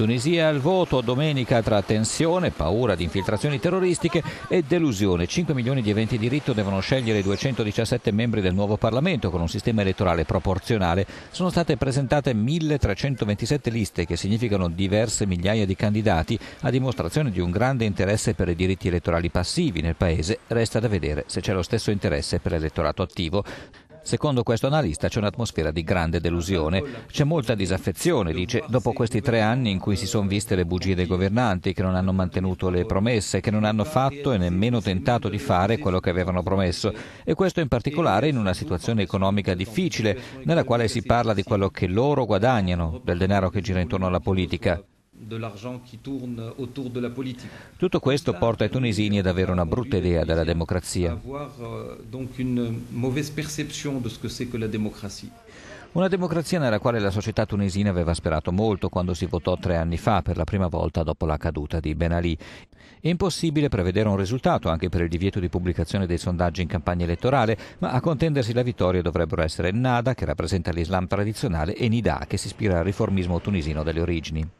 Tunisia al voto domenica tra tensione, paura di infiltrazioni terroristiche e delusione. 5 milioni di eventi di diritto devono scegliere i 217 membri del nuovo Parlamento con un sistema elettorale proporzionale. Sono state presentate 1327 liste che significano diverse migliaia di candidati a dimostrazione di un grande interesse per i diritti elettorali passivi nel Paese. Resta da vedere se c'è lo stesso interesse per l'elettorato attivo. Secondo questo analista c'è un'atmosfera di grande delusione, c'è molta disaffezione, dice, dopo questi tre anni in cui si sono viste le bugie dei governanti che non hanno mantenuto le promesse, che non hanno fatto e nemmeno tentato di fare quello che avevano promesso. E questo in particolare in una situazione economica difficile, nella quale si parla di quello che loro guadagnano, del denaro che gira intorno alla politica. Tutto questo porta i tunisini ad avere una brutta idea della democrazia. Euh, una democrazia nella quale la società tunisina aveva sperato molto quando si votò tre anni fa per la prima volta dopo la caduta di Ben Ali. È impossibile prevedere un risultato anche per il divieto di pubblicazione dei sondaggi in campagna elettorale, ma a contendersi la vittoria dovrebbero essere Nada, che rappresenta l'Islam tradizionale, e Nida, che si ispira al riformismo tunisino delle origini.